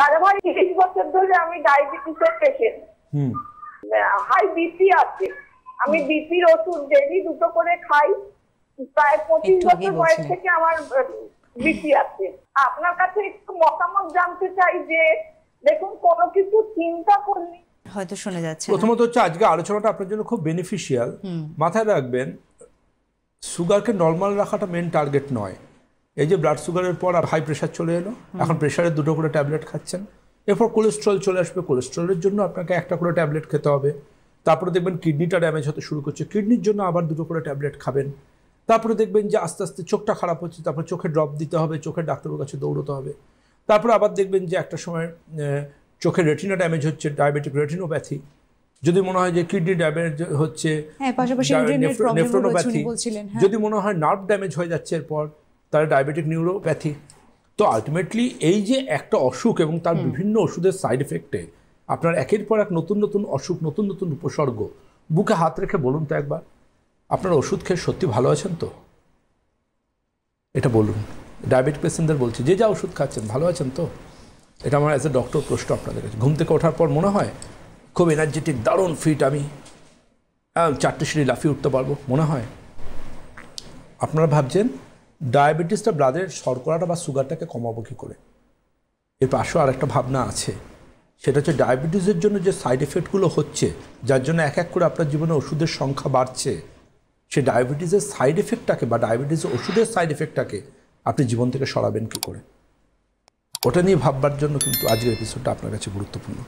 দাদা ভাই তিরিশ বছর ধরে আমি ডায়াবেটিসের পেশেন্ট হাই বিপি আছে আমি বিপির ওষুধ ডেলি দুটো করে খাই প্রায় পঁচিশ বছর বয়স থেকে আমার বিপি আছে আপনার কাছে একটু মতামত জানতে চাই যে দেখুন কোনো কিছু চিন্তা করলে হয়তো শোনা যাচ্ছে প্রথমত হচ্ছে আজকে আলোচনাটা আপনার জন্য খুব বেনিফিশিয়াল মাথায় রাখবেন সুগারকে নর্মাল রাখাটা মেন টার্গেট নয় এই যে ব্লাড সুগারের পর আর হাই প্রেশার চলে এলো এখন প্রেশারের দুটো করে ট্যাবলেট খাচ্ছেন এরপর কোলেস্ট্রল চলে আসবে কোলেস্ট্রলের জন্য আপনাকে একটা করে ট্যাবলেট খেতে হবে তারপরে দেখবেন কিডনিটা ড্যামেজ হতে শুরু করছে কিডনির জন্য আবার দুটো করে ট্যাবলেট খাবেন তারপরে দেখবেন যে আস্তে আস্তে চোখটা খারাপ হচ্ছে তারপর চোখে ড্রপ দিতে হবে চোখের ডাক্তারের কাছে দৌড়তে হবে তারপরে আবার দেখবেন যে একটা সময় চোখের রেটিনা ড্যামেজ হচ্ছে ডায়াবেটিক রেটিনোপ্যাথি যদি মনে হয় যে কিডনি ড্যামেজ হচ্ছে হ্যাঁ, হ্যাঁ। যদি মনে হয় নার্ভ ড্যামেজ হয়ে যাচ্ছে এরপর তারা ডায়াবেটিক নিউরোপ্যাথি তো আলটিমেটলি এই যে একটা অসুখ এবং তার বিভিন্ন ওষুধের সাইড এফেক্টে আপনার একের পর এক নতুন নতুন অসুখ নতুন নতুন উপসর্গ বুকে হাত রেখে বলুন তো একবার আপনার ওষুধ খেয়ে সত্যি ভালো আছেন তো এটা বলুন ডায়াবেটিক পেশেন্টদের বলছি যে যা ওষুধ খাচ্ছেন ভালো আছেন তো এটা আমার অ্যাজ এ ডক্টর প্রশ্ন আপনাদের কাছে ঘুম থেকে ওঠার পর মনে হয় খুব এনার্জেটিক দারুণ ফিট আমি চারটে সিঁড়ি লাফিয়ে উঠতে পারবো মনে হয় আপনারা ভাবছেন ডায়াবেটিসটা ব্লাডের শর্করাটা বা সুগারটাকে কমাবো কী করে এর পাশে আর একটা ভাবনা আছে সেটা হচ্ছে ডায়াবেটিসের জন্য যে সাইড এফেক্টগুলো হচ্ছে যার জন্য এক এক করে আপনার জীবনে ওষুধের সংখ্যা বাড়ছে সে ডায়াবেটিসের সাইড এফেক্টটাকে বা ডায়াবেটিসের ওষুধের সাইড এফেক্টটাকে আপনি জীবন থেকে সরাবেন কী করে ওটা নিয়ে ভাববার জন্য কিন্তু আজকের এপিসোডটা আপনার কাছে গুরুত্বপূর্ণ